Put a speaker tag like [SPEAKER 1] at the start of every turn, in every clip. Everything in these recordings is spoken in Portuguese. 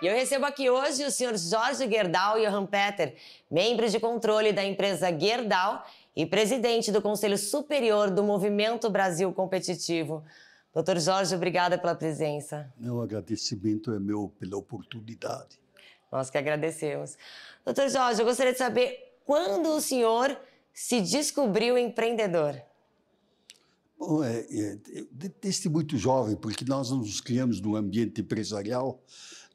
[SPEAKER 1] E eu recebo aqui hoje o senhor Jorge Gerdau e Johan Peter, membros de controle da empresa Gerdau e presidente do Conselho Superior do Movimento Brasil Competitivo. Doutor Jorge, obrigada pela presença.
[SPEAKER 2] Meu agradecimento é meu pela oportunidade.
[SPEAKER 1] Nós que agradecemos. Doutor Jorge, eu gostaria de saber quando o senhor se descobriu empreendedor.
[SPEAKER 2] Bom, é, é, desde muito jovem, porque nós nos criamos num ambiente empresarial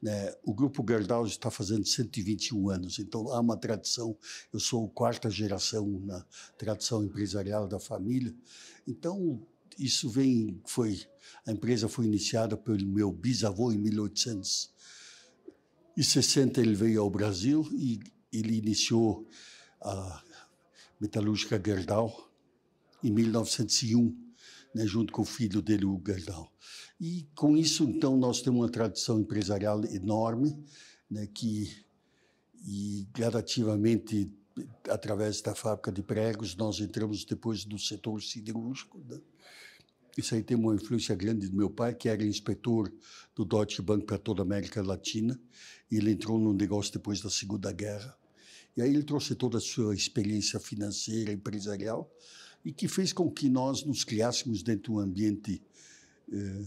[SPEAKER 2] né? O grupo Gerdau está fazendo 121 anos, então há uma tradição. Eu sou quarta geração na tradição empresarial da família. Então isso vem foi a empresa foi iniciada pelo meu bisavô em 1860 ele veio ao Brasil e ele iniciou a metalúrgica Gerdau em 1901 né, junto com o filho dele, o Gerdau. E com isso, então, nós temos uma tradição empresarial enorme, né, que e gradativamente, através da fábrica de pregos, nós entramos depois no setor siderúrgico. Né? Isso aí tem uma influência grande do meu pai, que era inspetor do Deutsche Bank para toda a América Latina, e ele entrou no negócio depois da Segunda Guerra. E aí ele trouxe toda a sua experiência financeira, empresarial, e que fez com que nós nos criássemos dentro de um ambiente eh,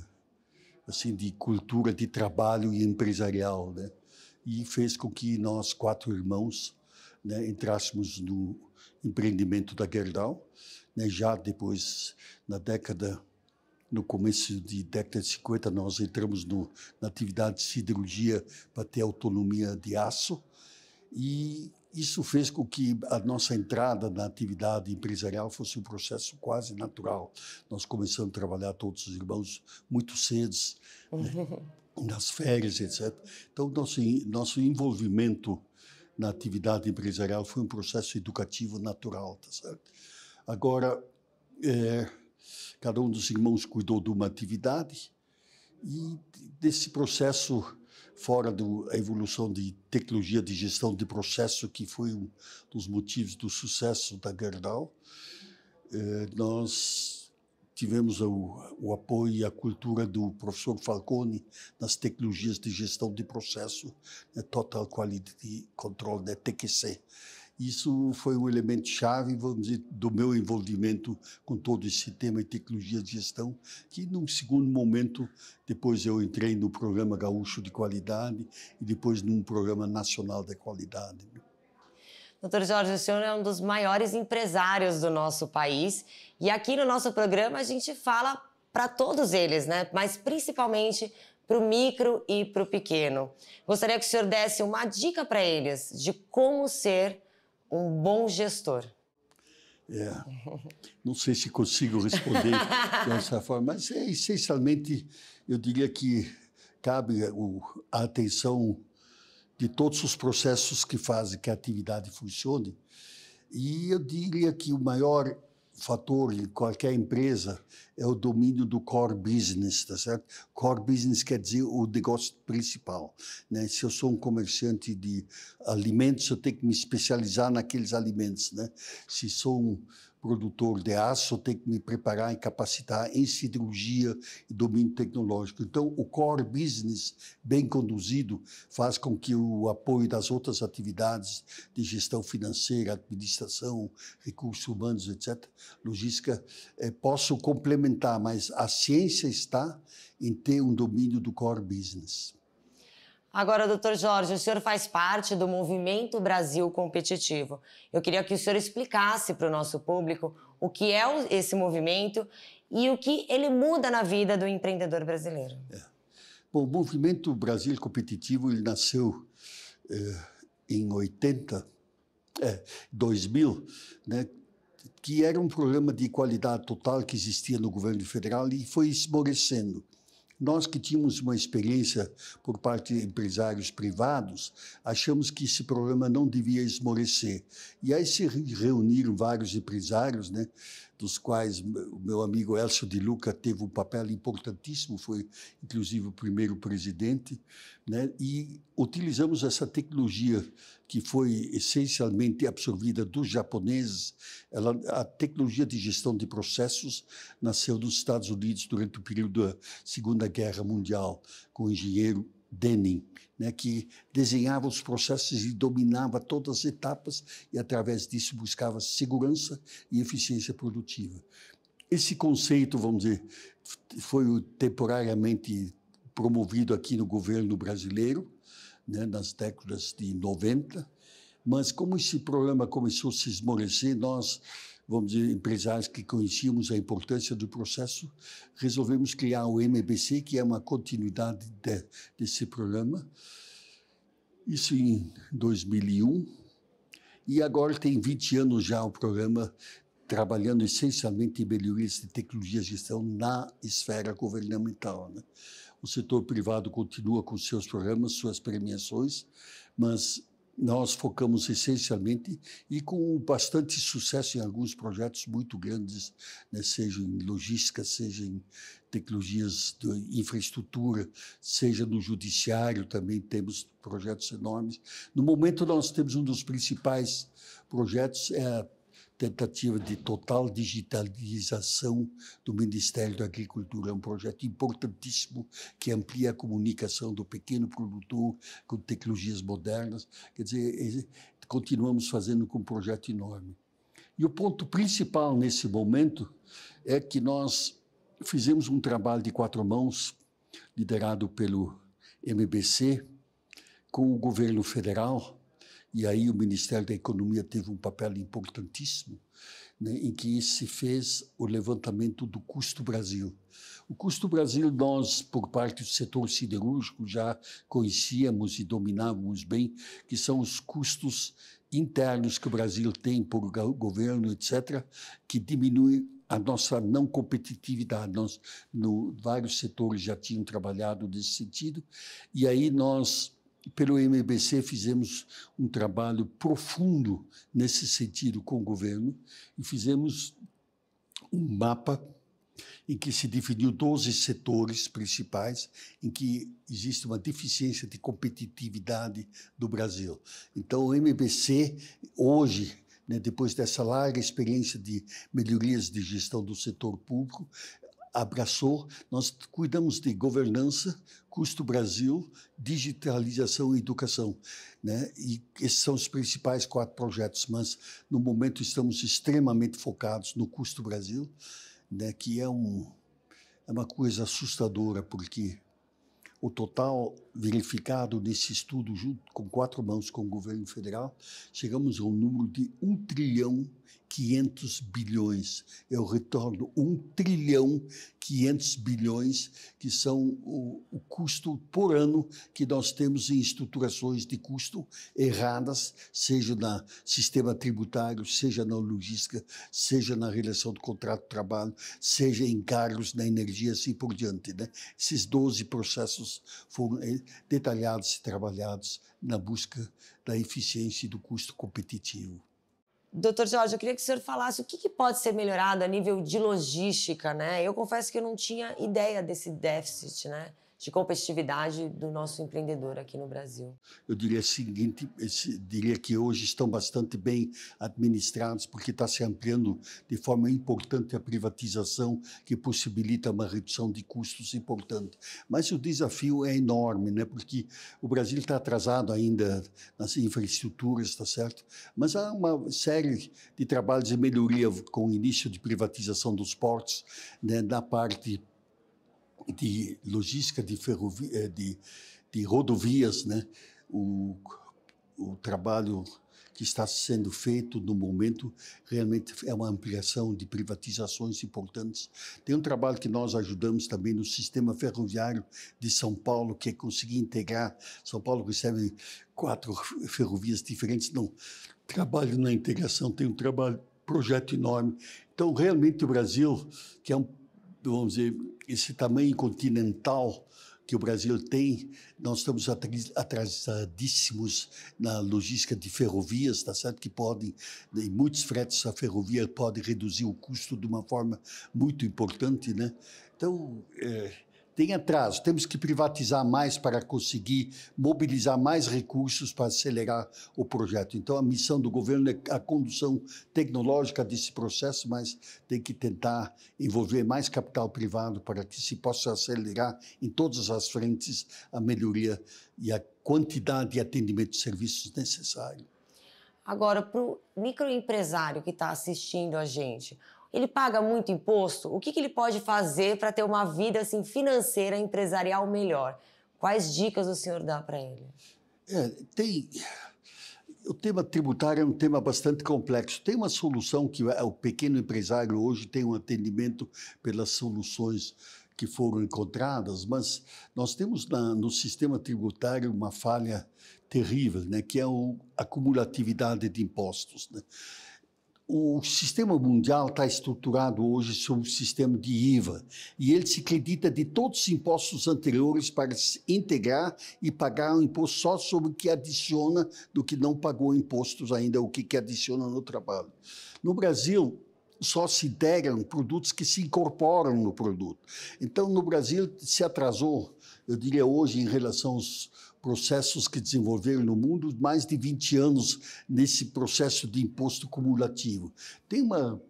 [SPEAKER 2] assim de cultura de trabalho e empresarial, né? E fez com que nós quatro irmãos né, entrássemos no empreendimento da Gerdau, né? Já depois na década no começo de década de 50 nós entramos no, na atividade de siderurgia para ter autonomia de aço e isso fez com que a nossa entrada na atividade empresarial fosse um processo quase natural. Nós começamos a trabalhar todos os irmãos muito cedo, né? nas férias, etc. Então, nosso, nosso envolvimento na atividade empresarial foi um processo educativo natural, tá certo? Agora, é, cada um dos irmãos cuidou de uma atividade e desse processo fora da evolução de tecnologia de gestão de processo, que foi um dos motivos do sucesso da Gerdau, eh, nós tivemos o, o, apoio e a cultura do professor Falcone nas tecnologias de gestão de processo, né, Total Quality Control, né, TQC. Isso foi um elemento chave, vamos dizer, do meu envolvimento com todo esse tema e tecnologia de gestão, que num segundo momento, depois eu entrei no programa gaúcho de qualidade e depois num programa nacional de qualidade.
[SPEAKER 1] Doutor Jorge, o senhor é um dos maiores empresários do nosso país e aqui no nosso programa a gente fala para todos eles, né? Mas principalmente para o micro e para o pequeno. Gostaria que o senhor desse uma dica para eles de como ser um bom gestor?
[SPEAKER 2] É. Não sei se consigo responder dessa forma, mas é, essencialmente eu diria que cabe a atenção de todos os processos que fazem que a atividade funcione. E eu diria que o maior fator de qualquer empresa é o domínio do core business, tá certo? Core business quer dizer o negócio principal, né? Se eu sou um comerciante de alimentos, eu tenho que me especializar naqueles alimentos, né? Se sou um, produtor de aço, tenho que me preparar e capacitar em siderurgia e domínio tecnológico. Então, o core business bem conduzido faz com que o apoio das outras atividades de gestão financeira, administração, recursos humanos, etc., logística, possa eh, possam complementar, mas a ciência está em ter um domínio do core business.
[SPEAKER 1] Agora, doutor Jorge, o senhor faz parte do Movimento Brasil Competitivo. Eu queria que o senhor explicasse para o nosso público o que é esse movimento e o que ele muda na vida do empreendedor brasileiro. É.
[SPEAKER 2] Bom, o Movimento Brasil Competitivo ele nasceu eh, é, em 80, é, 2000, né, que era um programa de qualidade total que existia no governo federal e foi esmorecendo. Nós que tínhamos uma experiência por parte de empresários privados, achamos que esse problema não devia esmorecer. E aí se reuniram vários empresários, né, dos quais o meu amigo Elcio de Luca teve um papel importantíssimo, foi inclusive o primeiro presidente, né? e utilizamos essa tecnologia que foi essencialmente absorvida dos japoneses. Ela, a tecnologia de gestão de processos nasceu nos Estados Unidos durante o período da Segunda Guerra Mundial, com o engenheiro Denning, né, que desenhava os processos e dominava todas as etapas e, através disso, buscava segurança e eficiência produtiva. Esse conceito, vamos dizer, foi temporariamente promovido aqui no governo brasileiro, né, nas décadas de 90, mas como esse programa começou a se esmorecer, nós vamos dizer, empresários que conhecíamos a importância do processo, resolvemos criar o MBC, que é uma continuidade de, desse programa. Isso em 2001. E agora tem 20 anos já o programa trabalhando essencialmente em melhorias de tecnologia de gestão na esfera governamental. Né? O setor privado continua com seus programas, suas premiações, mas nós focamos essencialmente e com bastante sucesso em alguns projetos muito grandes, né, seja em logística, seja em tecnologias de infraestrutura, seja no judiciário, também temos projetos enormes. No momento, nós temos um dos principais projetos, é tentativa de total digitalização do Ministério da Agricultura. É um projeto importantíssimo que amplia a comunicação do pequeno produtor com tecnologias modernas. Quer dizer, é, continuamos fazendo com um projeto enorme. E o ponto principal nesse momento é que nós fizemos um trabalho de quatro mãos, liderado pelo MBC, com o governo federal e aí o Ministério da Economia teve um papel importantíssimo, né, em que se fez o levantamento do custo Brasil. O custo Brasil, nós, por parte do setor siderúrgico, já conhecíamos e dominávamos bem, que são os custos internos que o Brasil tem por governo, etc., que diminuem a nossa não competitividade. Nós, no, vários setores já tinham trabalhado nesse sentido, e aí nós pelo MBC fizemos um trabalho profundo nesse sentido com o governo e fizemos um mapa em que se definiu 12 setores principais em que existe uma deficiência de competitividade do Brasil. Então, o MBC, hoje, né, depois dessa larga experiência de melhorias de gestão do setor público, abraçou. Nós cuidamos de governança, custo Brasil, digitalização e educação. Né? E esses são os principais quatro projetos, mas no momento estamos extremamente focados no custo Brasil, né? que é, um, é uma coisa assustadora, porque o total verificado nesse estudo, junto com quatro mãos com o governo federal, chegamos a um número de um trilhão 500 bilhões. Eu retorno 1 trilhão 500 bilhões, que são o, o, custo por ano que nós temos em estruturações de custo erradas, seja no sistema tributário, seja na logística, seja na relação do contrato-trabalho, de seja em cargos, na energia, assim por diante. Né? Esses 12 processos foram eh, detalhados e trabalhados na busca da eficiência e do custo competitivo.
[SPEAKER 1] Doutor Jorge, eu queria que o senhor falasse o que, que, pode ser melhorado a nível de logística, né? Eu confesso que eu não tinha ideia desse déficit, né? de competitividade do nosso empreendedor aqui no Brasil.
[SPEAKER 2] Eu diria o seguinte, diria que hoje estão bastante bem administrados porque está se ampliando de forma importante a privatização que possibilita uma redução de custos importante. Mas o desafio é enorme, né? Porque o Brasil está atrasado ainda nas infraestruturas, está certo? Mas há uma série de trabalhos de melhoria com o início de privatização dos portos, né? Na parte de logística de, ferrovia, eh, de, de rodovias, né? o, o trabalho que está sendo feito no momento realmente é uma ampliação de privatizações importantes. Tem um trabalho que nós ajudamos também no sistema ferroviário de São Paulo, que é conseguir integrar. São Paulo recebe quatro ferrovias diferentes. Não, trabalho na integração, tem um trabalho, projeto enorme. Então, realmente, o Brasil, que é um vamos dizer, esse tamanho continental que o Brasil tem, nós estamos atrasadíssimos na logística de ferrovias, tá certo? Que podem, né, em muitos fretes, a ferrovia pode reduzir o custo de uma forma muito importante, né? Então, é, tem atraso. Temos que privatizar mais para conseguir mobilizar mais recursos para acelerar o projeto. Então, a missão do governo é a condução tecnológica desse processo, mas tem que tentar envolver mais capital privado para que se possa acelerar em todas as frentes a melhoria e a quantidade de atendimento de serviços necessário.
[SPEAKER 1] Agora, para o microempresário que está assistindo a gente, ele paga muito imposto? O que, que ele pode fazer para ter uma vida assim, financeira, empresarial melhor? Quais dicas o senhor dá para ele?
[SPEAKER 2] É, tem. O tema tributário é um tema bastante complexo. Tem uma solução que é, o pequeno empresário hoje tem um atendimento pelas soluções que foram encontradas, mas nós temos na, no sistema tributário uma falha terrível, né, que é a acumulatividade de impostos. Né? o sistema mundial está estruturado hoje sobre o sistema de IVA e ele se acredita de todos os impostos anteriores para se integrar e pagar o um imposto só sobre o que adiciona do que não pagou impostos ainda, o que, que adiciona no trabalho. No Brasil, só se integram produtos que se incorporam no produto. Então, no Brasil, se atrasou, eu diria hoje, em relação aos processos que desenvolveram no mundo mais de 20 anos nesse processo de imposto cumulativo. Tem uma,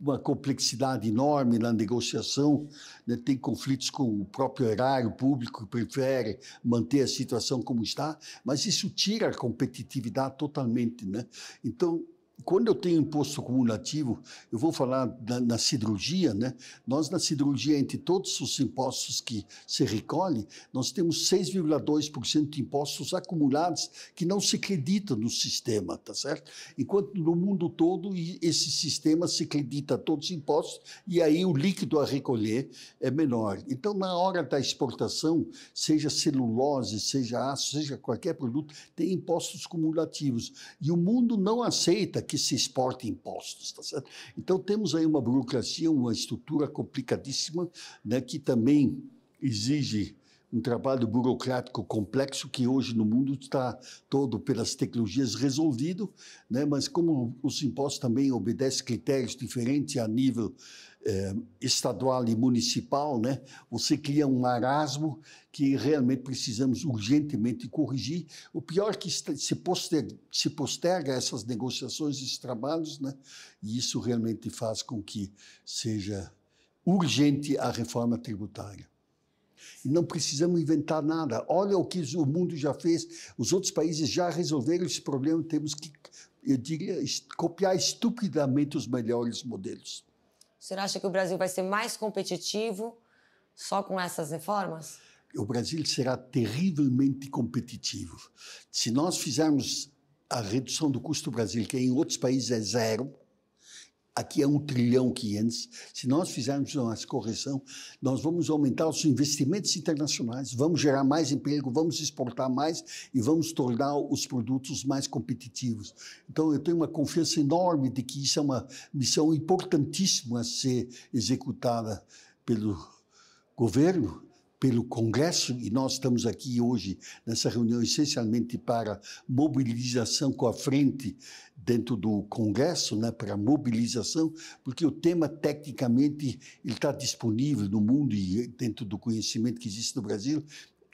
[SPEAKER 2] uma complexidade enorme na negociação, né? tem conflitos com o próprio erário público que prefere manter a situação como está, mas isso tira a competitividade totalmente. Né? Então, quando eu tenho imposto acumulativo, eu vou falar na siderurgia, né? Nós, na siderurgia, entre todos os impostos que se recolhe, nós temos 6,2% de impostos acumulados que não se acredita no sistema, tá certo? Enquanto no mundo todo, esse sistema se acredita a todos os impostos e aí o líquido a recolher é menor. Então, na hora da exportação, seja celulose, seja aço, seja qualquer produto, tem impostos cumulativos. E o mundo não aceita que se exporta impostos, tá certo? Então temos aí uma burocracia, uma estrutura complicadíssima, né, que também exige um trabalho burocrático complexo que hoje no mundo está todo pelas tecnologias resolvido, né? mas como os impostos também obedecem critérios diferentes a nível eh, estadual e municipal, né? você cria um marasmo que realmente precisamos urgentemente corrigir. O pior é que se posterga, se posterga essas negociações, esses trabalhos, né? e isso realmente faz com que seja urgente a reforma tributária. E não precisamos inventar nada. Olha o que o mundo já fez. Os outros países já resolveram esse problema. Temos que, eu diria, copiar estupidamente os melhores modelos.
[SPEAKER 1] Você acha que o Brasil vai ser mais competitivo só com essas reformas?
[SPEAKER 2] O Brasil será terrivelmente competitivo. Se nós fizermos a redução do custo do Brasil, que em outros países é zero, aqui é um trilhão 500. Se nós fizermos uma correção, nós vamos aumentar os investimentos internacionais, vamos gerar mais emprego, vamos exportar mais e vamos tornar os produtos mais competitivos. Então, eu tenho uma confiança enorme de que isso é uma missão importantíssima a ser executada pelo governo pelo Congresso, e nós estamos aqui hoje nessa reunião essencialmente para mobilização com a frente dentro do Congresso, né, para mobilização, porque o tema tecnicamente está disponível no mundo e dentro do conhecimento que existe no Brasil,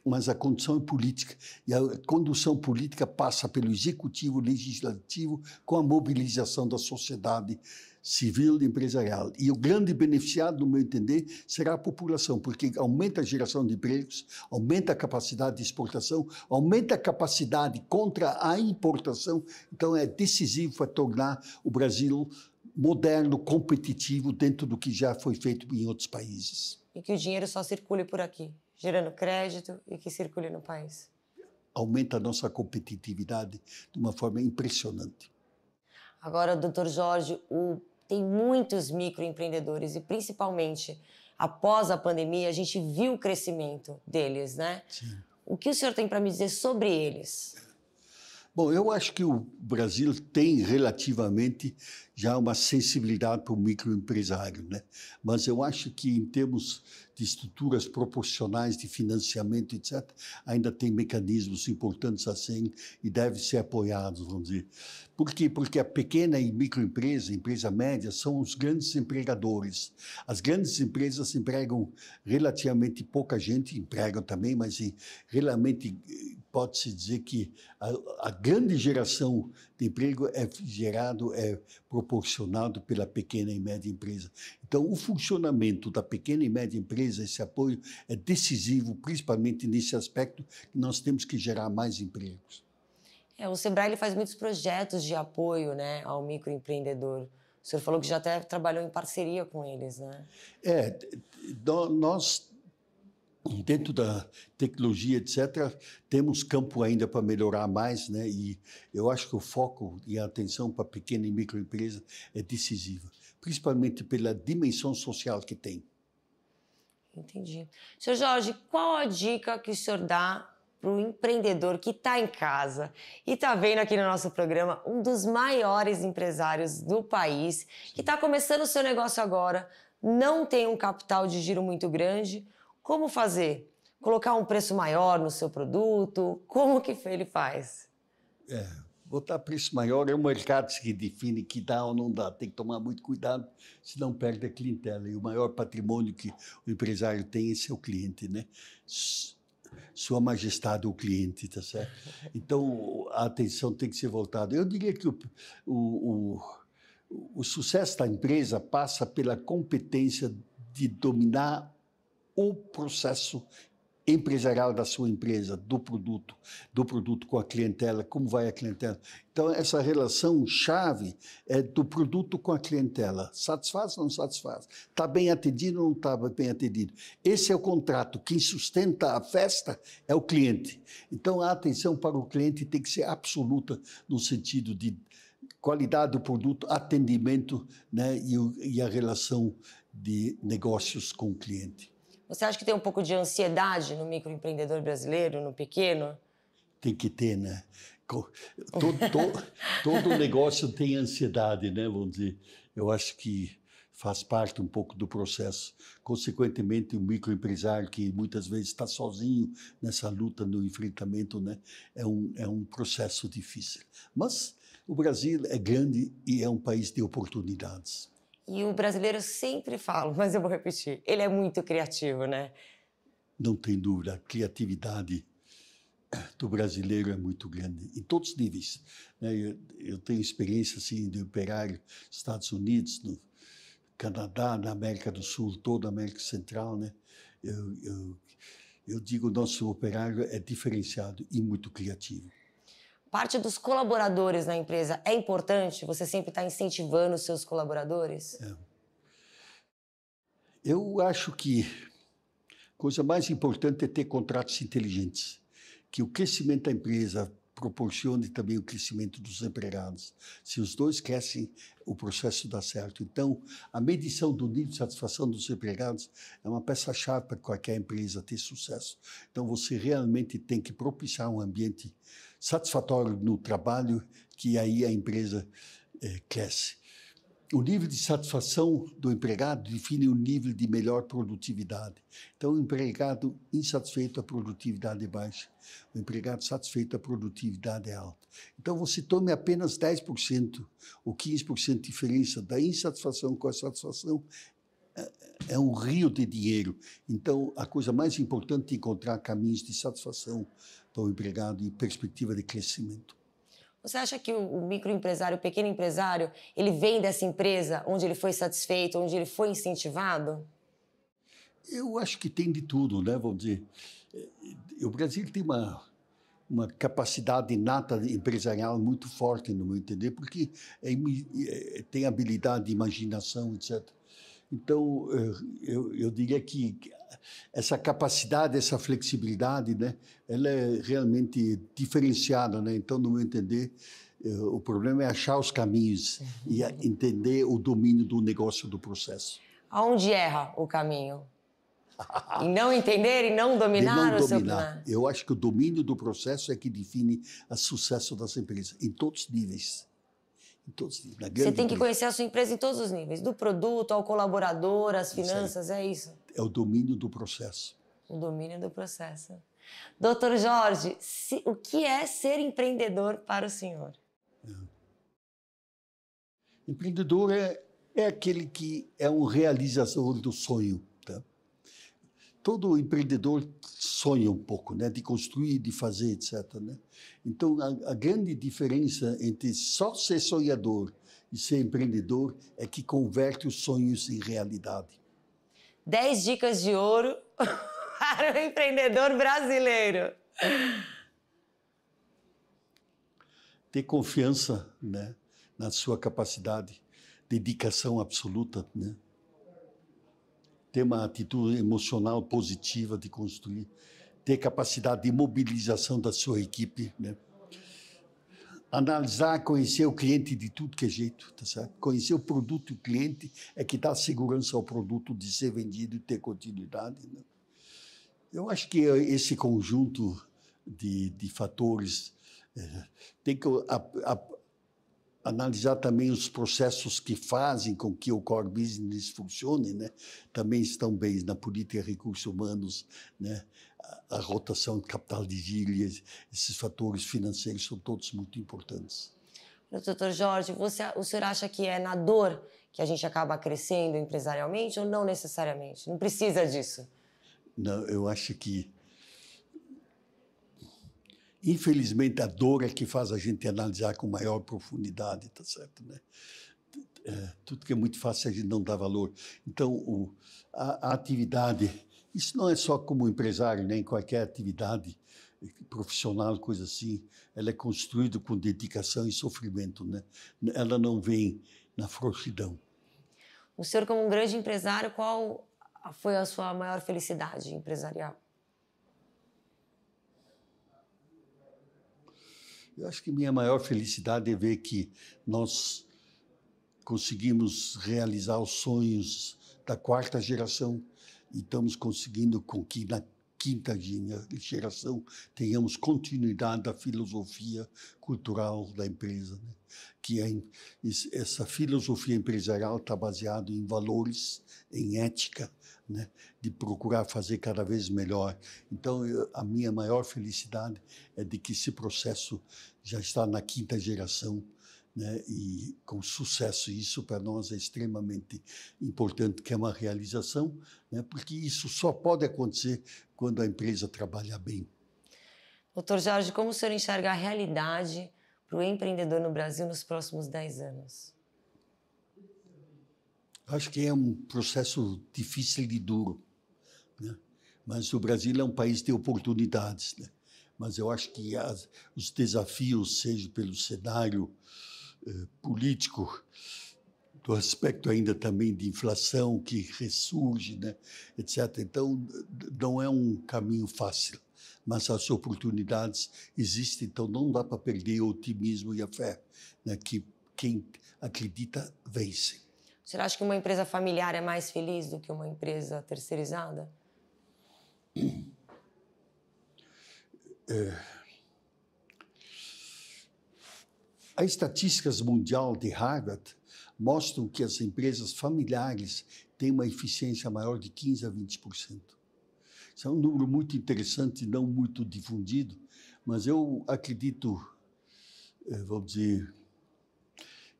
[SPEAKER 2] mas a condução é política. E a condução política passa pelo executivo, legislativo, com a mobilização da sociedade civil e empresarial. E o grande beneficiado, no meu entender, será a população, porque aumenta a geração de empregos, aumenta a capacidade de exportação, aumenta a capacidade contra a importação. Então, é decisivo para tornar o Brasil moderno, competitivo, dentro do que já foi feito em outros países.
[SPEAKER 1] E que o dinheiro só circule por aqui, gerando crédito e que circule no país.
[SPEAKER 2] Aumenta a nossa competitividade de uma forma impressionante.
[SPEAKER 1] Agora, doutor Jorge, o tem muitos microempreendedores e principalmente após a pandemia a gente viu o crescimento deles, né? Sim. O que o senhor tem para me dizer sobre eles?
[SPEAKER 2] Bom, eu acho que o Brasil tem relativamente já uma sensibilidade para o microempresário, né? Mas eu acho que em termos de estruturas proporcionais de financiamento, etc., ainda tem mecanismos importantes assim e devem ser apoiados, vamos dizer. Por quê? Porque a pequena e microempresa, empresa média, são os grandes empregadores. As grandes empresas empregam relativamente pouca gente, empregam também, mas em, eh, realmente eh, pode-se dizer que a, a, grande geração de emprego é gerado, é proporcionado pela pequena e média empresa. Então, o funcionamento da pequena e média empresa, esse apoio, é decisivo, principalmente nesse aspecto que nós temos que gerar mais empregos.
[SPEAKER 1] É, o Sebrae ele faz muitos projetos de apoio né, ao microempreendedor. O senhor falou que já até trabalhou em parceria com eles, né?
[SPEAKER 2] É, nós dentro da tecnologia, etc., temos campo ainda para melhorar mais, né? E eu acho que o foco e a atenção para pequena e microempresa é decisiva, principalmente pela dimensão social que tem.
[SPEAKER 1] Entendi. Senhor Jorge, qual a dica que o senhor dá para o empreendedor que está em casa e está vendo aqui no nosso programa um dos maiores empresários do país, que está começando o seu negócio agora, não tem um capital de giro muito grande? Como fazer? Colocar um preço maior no seu produto? Como que ele faz?
[SPEAKER 2] É, botar preço maior é o mercado que define que dá ou não dá. Tem que tomar muito cuidado, senão perde a clientela. E o maior patrimônio que o empresário tem é seu cliente, né? Sua Majestade o cliente, tá certo? Então a atenção tem que ser voltada. Eu diria que o, o, o, o sucesso da empresa passa pela competência de dominar o processo empresarial da sua empresa, do produto, do produto com a clientela, como vai a clientela. Então, essa relação chave é do produto com a clientela. Satisfaz ou não satisfaz? Está bem atendido ou não está bem atendido? Esse é o contrato. Quem sustenta a festa é o cliente. Então, a atenção para o cliente tem que ser absoluta no sentido de qualidade do produto, atendimento né, e, e a relação de negócios com o cliente.
[SPEAKER 1] Você acha que tem um pouco de ansiedade no microempreendedor brasileiro, no pequeno?
[SPEAKER 2] Tem que ter, né? Todo, todo negócio tem ansiedade, né? Vamos dizer. Eu acho que faz parte um pouco do processo. Consequentemente, o microempresário que muitas vezes está sozinho nessa luta, no enfrentamento, né, é um é um processo difícil. Mas o Brasil é grande e é um país de oportunidades.
[SPEAKER 1] E o brasileiro sempre fala, mas eu vou repetir, ele é muito criativo, né?
[SPEAKER 2] Não tem dúvida, a criatividade do brasileiro é muito grande, em todos os níveis. Né? Eu, tenho experiência assim, de operário nos Estados Unidos, no Canadá, na América do Sul, toda a América Central. Né? Eu, eu, eu digo, nosso operário é diferenciado e muito criativo
[SPEAKER 1] parte dos colaboradores na empresa é importante? Você sempre está incentivando os seus colaboradores? É.
[SPEAKER 2] Eu acho que a coisa mais importante é ter contratos inteligentes, que o crescimento da empresa proporcione também o crescimento dos empregados. Se os dois crescem, o processo dá certo. Então, a medição do nível de satisfação dos empregados é uma peça-chave para qualquer empresa ter sucesso. Então, você realmente tem que propiciar um ambiente satisfatório no trabalho, que aí a empresa eh, cresce. O nível de satisfação do empregado define o nível de melhor produtividade. Então, o empregado insatisfeito, a produtividade é baixa. O empregado satisfeito, a produtividade é alta. Então, você tome apenas 10% ou 15% de diferença da insatisfação com a satisfação, eh, é um rio de dinheiro. Então, a coisa mais importante é encontrar caminhos de satisfação para o empregado e perspectiva de crescimento.
[SPEAKER 1] Você acha que o microempresário, o pequeno empresário, ele vem dessa empresa onde ele foi satisfeito, onde ele foi incentivado?
[SPEAKER 2] Eu acho que tem de tudo, né? Vamos dizer, eh, o Brasil tem uma uma capacidade inata empresarial muito forte, no meu entender, porque é, é, tem habilidade imaginação, etc. Então, eh, eu, eu diria que essa capacidade, essa flexibilidade, né, ela é realmente diferenciada. Né? Então, no meu entender, eh, o problema é achar os caminhos e uhum. entender o domínio do negócio, do processo.
[SPEAKER 1] Aonde erra o caminho? e não entender e não dominar não o dominar. seu plano.
[SPEAKER 2] Eu acho que o domínio do processo é que define o sucesso das empresas, em todos os níveis. Todos, Você tem que
[SPEAKER 1] conhecer a sua empresa em todos os níveis, do produto ao colaborador, às finanças, isso é isso?
[SPEAKER 2] É o domínio do processo.
[SPEAKER 1] O domínio do processo. Doutor Jorge, se, o que é ser empreendedor para o senhor? É.
[SPEAKER 2] Empreendedor é, é aquele que é um realizador do sonho todo empreendedor sonha um pouco, né, de construir, de fazer, etc. Né? Então, a, a, grande diferença entre só ser sonhador e ser empreendedor é que converte os sonhos em realidade.
[SPEAKER 1] Dez dicas de ouro para o empreendedor brasileiro.
[SPEAKER 2] Ter confiança né, na sua capacidade, dedicação absoluta, né? ter uma atitude emocional positiva de construir, ter capacidade de mobilização da sua equipe, né? Analisar, conhecer o cliente de tudo que é jeito, tá certo? Conhecer o produto e o cliente é que dá segurança ao produto de ser vendido e ter continuidade. Né? Eu acho que eh, esse conjunto de, de fatores é, tem que a, a, analisar também os processos que fazem com que o core business funcione, né? também estão bem na política de recursos humanos, né? a, rotação de capital de gíria, esses fatores financeiros são todos muito importantes.
[SPEAKER 1] Doutor Jorge, você, o senhor acha que é na dor que a gente acaba crescendo empresarialmente ou não necessariamente? Não precisa disso?
[SPEAKER 2] Não, eu acho que Infelizmente, a dor é que faz a gente analisar com maior profundidade, tá certo, né? É, tudo que é muito fácil a gente não dá valor. Então, o, a, a, atividade, isso não é só como empresário, nem né? qualquer atividade profissional, coisa assim, ela é construída com dedicação e sofrimento, né? Ela não vem na frouxidão.
[SPEAKER 1] O senhor, como um grande empresário, qual foi a sua maior felicidade empresarial?
[SPEAKER 2] Eu acho que minha maior felicidade é ver que nós conseguimos realizar os sonhos da quarta geração e estamos conseguindo com que na quinta geração tenhamos continuidade da filosofia cultural da empresa, né? que é, essa filosofia empresarial está baseada em valores, em ética, né? de procurar fazer cada vez melhor. Então, eu, a minha maior felicidade é de que esse processo já está na quinta geração né, e com sucesso. Isso para nós é extremamente importante, que é uma realização, né, porque isso só pode acontecer quando a empresa trabalha bem.
[SPEAKER 1] Doutor Jorge, como o senhor enxerga a realidade para o empreendedor no Brasil nos próximos 10 anos?
[SPEAKER 2] Acho que é um processo difícil e duro, né? mas o Brasil é um país de oportunidades. Né? mas eu acho que as, os desafios, seja pelo cenário eh, político, do aspecto ainda também de inflação que ressurge, né, etc. Então, não é um caminho fácil, mas as oportunidades existem, então não dá para perder o otimismo e a fé, né, que quem acredita vence.
[SPEAKER 1] Você acha que uma empresa familiar é mais feliz do que uma empresa terceirizada?
[SPEAKER 2] É. As estatísticas mundial de Harvard mostram que as empresas familiares têm uma eficiência maior de 15 a 20%. Isso é um número muito interessante, não muito difundido, mas eu acredito, eh, vamos dizer,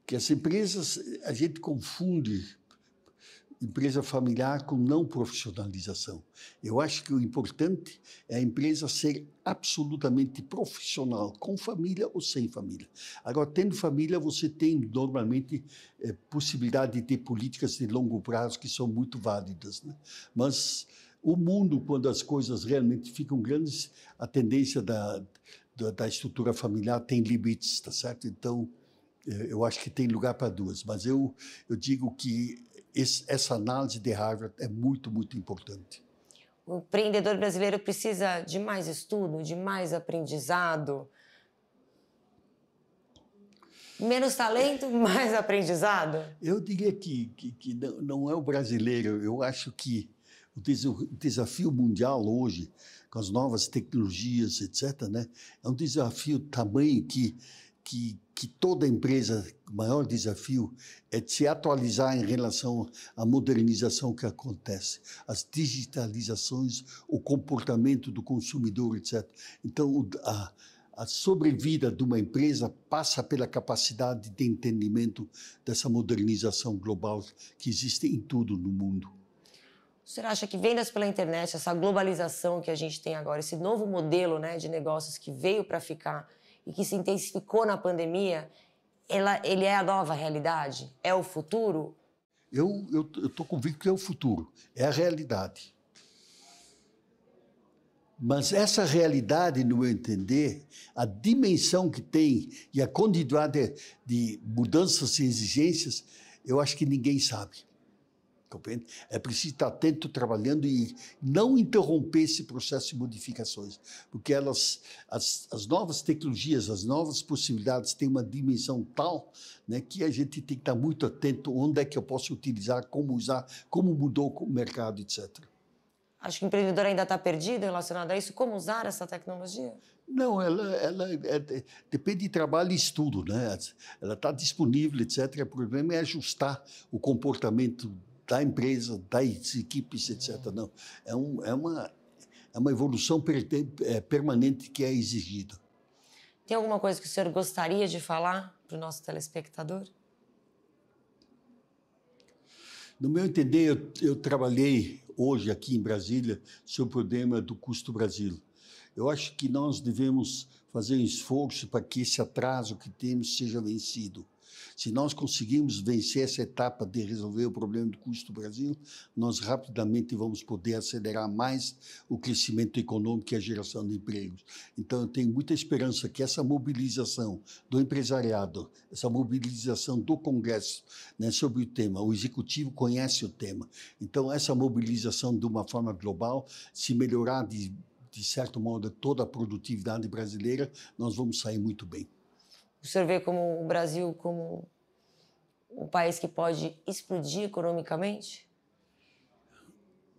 [SPEAKER 2] que as empresas, a gente confunde empresa familiar com não profissionalização. Eu acho que o importante é a empresa ser absolutamente profissional, com família ou sem família. Agora, tendo família, você tem normalmente é, possibilidade de ter políticas de longo prazo que são muito válidas. Né? Mas o mundo, quando as coisas realmente ficam grandes, a tendência da, da, da estrutura familiar tem limites, tá certo? Então, eh, eu acho que tem lugar para duas, mas eu, eu digo que esse, essa análise de Harvard é muito, muito importante.
[SPEAKER 1] O empreendedor brasileiro precisa de mais estudo, de mais aprendizado. Menos talento, mais aprendizado?
[SPEAKER 2] Eu diria que, que, que não é o brasileiro. Eu acho que o desafio mundial hoje, com as novas tecnologias, etc., né, é um desafio tamanho que, que, que toda empresa, o maior desafio é de se atualizar em relação à modernização que acontece, as digitalizações, o comportamento do consumidor, etc. Então, a, a sobrevida de uma empresa passa pela capacidade de entendimento dessa modernização global que existe em tudo no mundo.
[SPEAKER 1] O senhor acha que vendas pela internet, essa globalização que a gente tem agora, esse novo modelo né, de negócios que veio para ficar, e que se intensificou na pandemia, ela, ele é a nova realidade? É o futuro?
[SPEAKER 2] Eu estou convicto que é o futuro, é a realidade. Mas essa realidade, no meu entender, a dimensão que tem e a quantidade de, de mudanças e exigências, eu acho que ninguém sabe. Compreende? É preciso estar atento, trabalhando e não interromper esse processo de modificações, porque elas, as, as novas tecnologias, as novas possibilidades têm uma dimensão tal né, que a gente tem que estar muito atento onde é que eu posso utilizar, como usar, como mudou o mercado, etc.
[SPEAKER 1] Acho que o empreendedor ainda está perdido relacionado a isso. Como usar essa tecnologia?
[SPEAKER 2] Não, ela, ela é, é depende de trabalho e estudo, né? Ela está disponível, etc. O problema é ajustar o comportamento da empresa, das equipes, etc. Não, é, um, é, uma, é uma evolução per, é, permanente que é exigida.
[SPEAKER 1] Tem alguma coisa que o senhor gostaria de falar para o nosso telespectador?
[SPEAKER 2] No meu entender, eu, eu trabalhei hoje aqui em Brasília sobre o problema é do custo Brasil. Eu acho que nós devemos fazer um esforço para que esse atraso que temos seja vencido. Se nós conseguirmos vencer essa etapa de resolver o problema do custo do Brasil, nós rapidamente vamos poder acelerar mais o crescimento econômico e a geração de empregos. Então, eu tenho muita esperança que essa mobilização do empresariado, essa mobilização do Congresso né, sobre o tema, o Executivo conhece o tema. Então, essa mobilização de uma forma global, se melhorar de de certo modo, toda a produtividade brasileira, nós vamos sair muito bem.
[SPEAKER 1] O senhor vê como o Brasil como um país que pode explodir economicamente?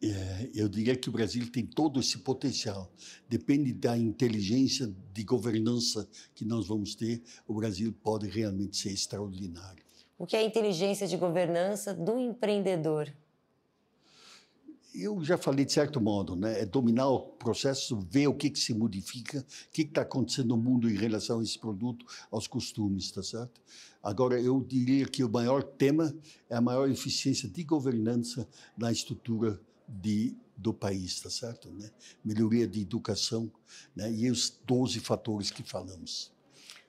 [SPEAKER 2] É, eu diria que o Brasil tem todo esse potencial. Depende da inteligência de governança que nós vamos ter, o Brasil pode realmente ser extraordinário.
[SPEAKER 1] O que é a inteligência de governança do empreendedor?
[SPEAKER 2] eu já falei de certo modo, né? É dominar o processo, ver o que, que se modifica, o que está acontecendo no mundo em relação a esse produto, aos costumes, tá certo? Agora, eu diria que o maior tema é a maior eficiência de governança na estrutura de, do país, tá certo? Né? Melhoria de educação né? e os 12 fatores que falamos.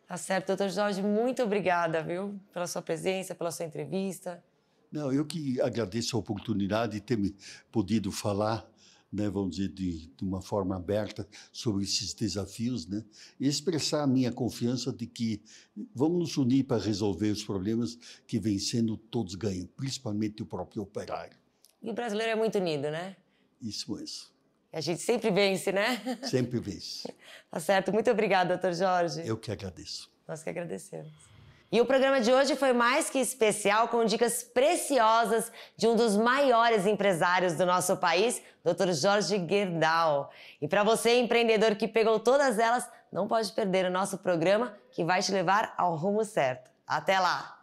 [SPEAKER 1] Tá certo, doutor Jorge, muito obrigada, viu, pela sua presença, pela sua entrevista.
[SPEAKER 2] Não, eu que agradeço a oportunidade de ter me podido falar, né, vamos dizer, de, de uma forma aberta sobre esses desafios, né, e expressar a minha confiança de que vamos nos unir para resolver os problemas que vencendo todos ganham, principalmente o próprio operário.
[SPEAKER 1] E o brasileiro é muito unido, né?
[SPEAKER 2] Isso mesmo.
[SPEAKER 1] A gente sempre vence, né? Sempre vence. Tá certo. Muito obrigada, doutor Jorge.
[SPEAKER 2] Eu que agradeço.
[SPEAKER 1] Nós que agradecemos. E o programa de hoje foi mais que especial com dicas preciosas de um dos maiores empresários do nosso país, Dr. Jorge Gerdau. E para você, empreendedor que pegou todas elas, não pode perder o nosso programa que vai te levar ao rumo certo. Até lá!